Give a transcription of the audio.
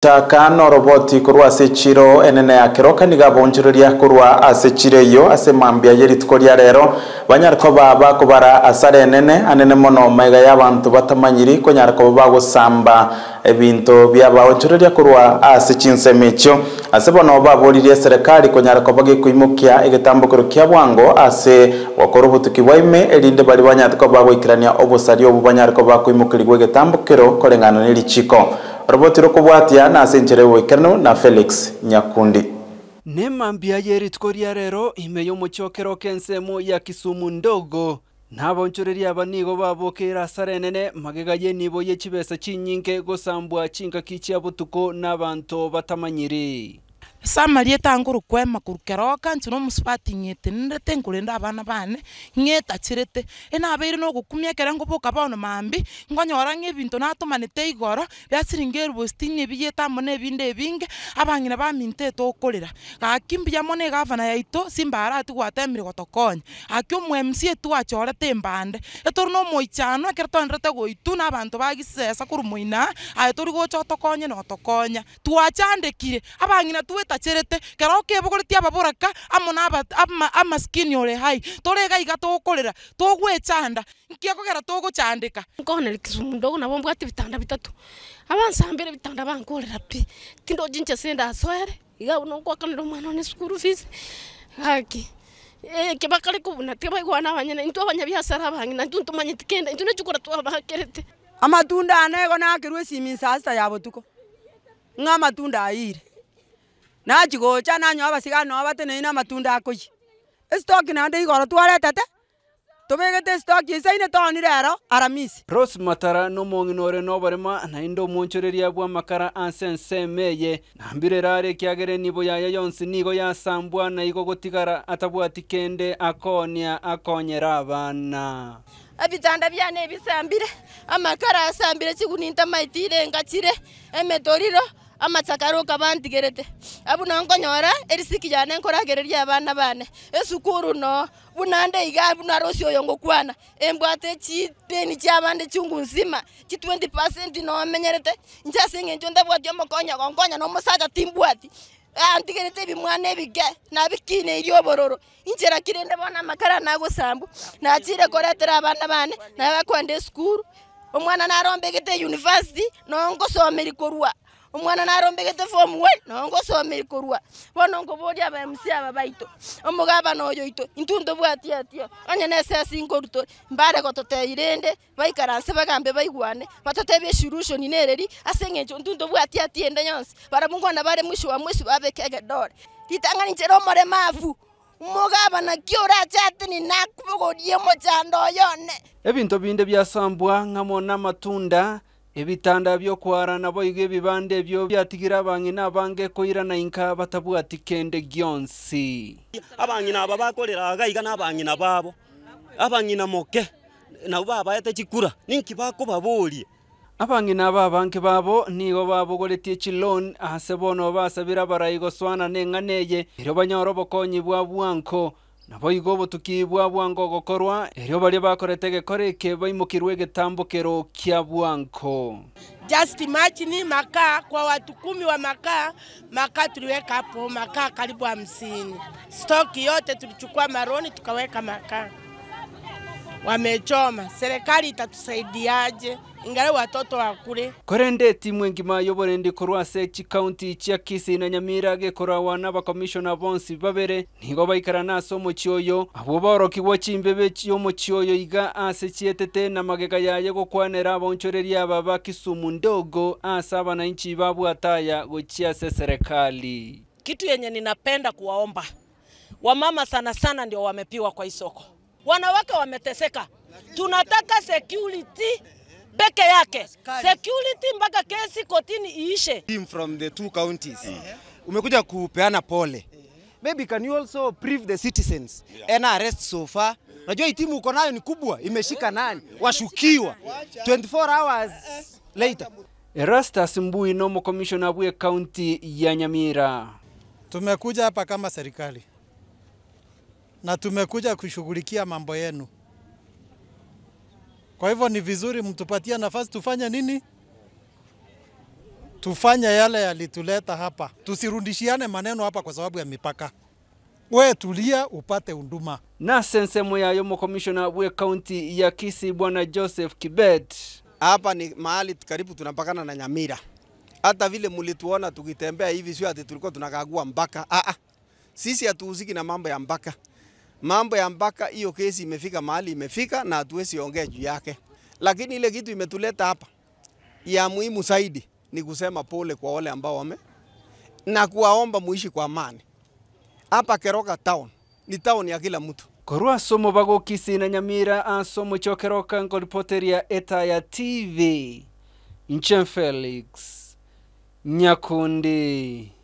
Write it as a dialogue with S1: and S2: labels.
S1: takano roboti kurwa sechiro enene ya kiroka ni yakero kanigabonchereria kurwa yo ase mambia yerituko ria rero banyariko baba kubara asare enene anene mono maiga ya y'abanto batamanyiri baba bagosamba ebinto biabaonchereria kurwa ase chinsemo echio ase bono baba baboririe serikali konyariko bagekuimokia egetambukero kia bwango ase gokora obotuki bwaime erinde bari banyariko bagoikerania obosari obo banyariko bakoimokeriwa egetambukero koreng'ana na erichiko robotiro kubwatia nasencherewe kano na felix nyakundi
S2: Neema mbia yeritko ria rero imeyo muchokero kensemo ya Kisumu ndogo nabonchoreria abanigo babokera asara enene magegaye nibo yechibesa chinyinge gosambwa chingaki chia na n'abanto batamanyiri
S1: Samari etangoro kwema kurukeroka nchi no musubati ng'ete nirete nkurenda abana bane ng'etachirete enabeire na ogokumia ekero nkoboka bono mambi ngonyora ng'a ebinto natomanete igoro bia siringi ebiyete amo na ebinde ebinge abang'ina bamintete okorera gaki mbuya mono egavana yaito simbara atigwatemire gotokonya aki omo etwachorete embande etori na omoichano ekero twanderete goitu na abanto bagisesa korwa moina aye tori gocha otokonye na otokonya twachandekire abang'ina tuete etacherete kero okebugoretie ababoraka amo amaskini ore hai torega iga tokorera togwechanda nkia kogera togochandeka nkonere kisumu ndogo nabo mbwati bitanda bitatu abansambire bitanda bankorera
S3: pi tindo jinche sendasoere iga uno nkwakanira omwana one school fees gaki kebakare kobuna tebaigwana abanyene intwe abanyabiasara abange nantwe ntomanyete kenda intwe
S1: nechikora twabakerete amatunda ane igo nakirwe esimi saa ya botuko ng'a amatunda aire nachigocha nanyoa basiga noo batene na amatunda akoyi estoki naende igoro twaretete tubigite stoki isaine toni rero aramisi
S2: ros matara no omong'ina ore na oborema naende omonchoreria bwa amakara ase ensemeye nambire rare ekiagereni bo yaya yonsi nigo yasambwa na igo gotigara atabwati kende akonia akonyera abana
S3: ebitanda biane ebisambire amakara asambire chiguninta maitire engachire emetoriro amasakaruka bantigerete abuna nkonyora erisiki yane nkoragereria abana bane esukuru no bunande iga buna rosi oyo ngokwana embwate chipeni chabande chungu nzima chi 20% no menyerete njasenge njo ndabwati omokonya gonkonya no musaja timbwati antigerete ah, bimwana ebige nabikine iri obororo incherakire ndabona amakara nagosambu nachire koretera abana bane nabakwande esukuru omwana narombegete university nongosomeri korwa omwana narombegete fomu we nongo somei korwa bono nkoboria abaemusi aba baito omogaba noyo ito intundo bwati atio onye nesesi nkoruto mbare gototeire ende baikaranse bagambe baigwane batotebia solution nereri ase eng'encho ntundo bwati atie ende yonsi barabungwana bare mwisho wa mwisho babeka egedore ritang'ani nchere omoremavu mogaba naki orachate ninakubogorie omochando oyone
S2: ebinto binde biasambwa ng'amo na amatunda ebitanda byokwarana boiga ebibanda ebyo byatigire abang'ina abange koirana inka batabwati kende gionsi abang'ina aba bakorera iga iga na abang'ina babo abang'ina moke nabo babaete chikura ninki bakobaborie abang'ina baba abange babo nigo babogoretie chilon ase bono basabira abarai swana na eng'ana eye ero banyore obokonyi bwa bwanko nabo igo obotuki bwa bwango ogokorwa erio baria bakorete egekora eke baimokirwe egetambokero kia bwango
S1: just imagine maka kwa watu kumi wa maka maka tuliweka hapo maka karibu hamsini stoki yote tulichukua maroni tukaweka maka wamechoma serikali itatusaidiaje ingare watoto wakure
S2: korende timwe ngima yoborende korwase county chia kisi na nyamira gekora wana commissioner bonsi babere nigo baikara nase omochi oyo abwo baorokiwa chimbebe chia omochi oyo iga ase chietete na magega yaye kwanera bonchoreri aba ba kisumu ndogo ase babu ataya gochia ase serikali
S3: kitu yenye ninapenda kuwaomba wamama sana sana ndio wamepiwa kwa isoko wanawake wameteseka tunataka security peke yake security mpaka kesi kotini iishe.
S2: Team from the two counties umekuja kupeana pole maybe can you also brief the citizens yeah. and arrest so far unajua yeah. timu uko nayo ni kubwa imeshika nani washukiwa 24 hours later Erastus Mbui nomo commissioner wa county ya Nyamira tumekuja hapa kama serikali na tumekuja kushughulikia mambo yenu kwa hivyo ni vizuri mtupatia nafasi tufanye nini? Tufanya yale yalituleta hapa, tusirundishiane maneno hapa kwa sababu ya mipaka. We tulia upate unduma Na ya yomo komishona we kaunti ya Kisii bwana Joseph Kibet, hapa ni mahali karibu tunapakana na Nyamira. Hata vile mulituona tukitembea hivi, sio ati tulikuwa tunakagua mpaka. Aa, ah, ah. sisi hatuhusiki na mambo ya mpaka mambo ya mpaka hiyo kesi imefika mahali imefika, na hatuwezi ongea juu yake, lakini ile kitu imetuleta hapa ya muhimu zaidi ni kusema pole kwa wale ambao wame na kuwaomba muishi kwa amani. Hapa Keroka town ni town ya kila mtu. Korwa asomo bagokisi na nyamira asomo chokeroka nkoripoteria eta ya TV. Nchen Felix Nyakundi.